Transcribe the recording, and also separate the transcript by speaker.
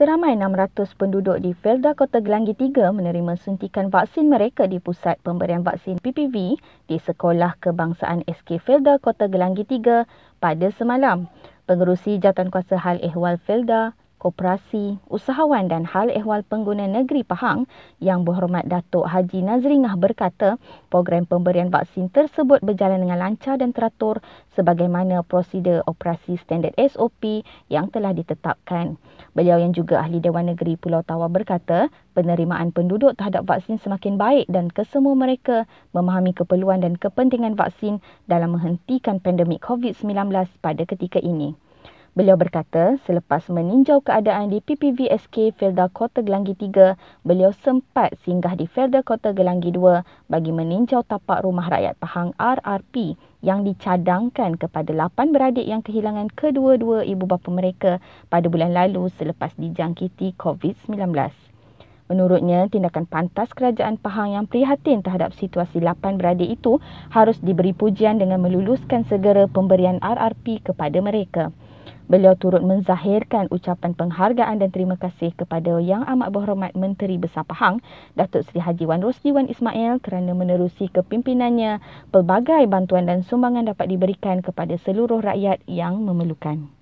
Speaker 1: Seramai 600 penduduk di Felda Kota Gelanggi 3 menerima suntikan vaksin mereka di pusat pemberian vaksin PPV di Sekolah Kebangsaan SK Felda Kota Gelanggi 3 pada semalam. Pengerusi Jawatankuasa Hal Ehwal Felda, koperasi, usahawan dan hal ehwal pengguna negeri Pahang yang berhormat Datuk Haji Nazringah berkata program pemberian vaksin tersebut berjalan dengan lancar dan teratur sebagaimana prosedur operasi standard SOP yang telah ditetapkan. Beliau yang juga ahli Dewan Negeri Pulau Tawar berkata penerimaan penduduk terhadap vaksin semakin baik dan kesemua mereka memahami keperluan dan kepentingan vaksin dalam menghentikan pandemik COVID-19 pada ketika ini. Beliau berkata, selepas meninjau keadaan di PPVSK Felda Kota Gelanggi 3, beliau sempat singgah di Felda Kota Gelanggi 2 bagi meninjau tapak rumah rakyat Pahang RRP yang dicadangkan kepada lapan beradik yang kehilangan kedua-dua ibu bapa mereka pada bulan lalu selepas dijangkiti COVID-19. Menurutnya, tindakan pantas kerajaan Pahang yang prihatin terhadap situasi lapan beradik itu harus diberi pujian dengan meluluskan segera pemberian RRP kepada mereka. Beliau turut menzahirkan ucapan penghargaan dan terima kasih kepada Yang Amat Berhormat Menteri Besar Pahang, Datuk Seri Haji Wan Rosli Wan Ismail kerana menerusi kepimpinannya, pelbagai bantuan dan sumbangan dapat diberikan kepada seluruh rakyat yang memerlukan.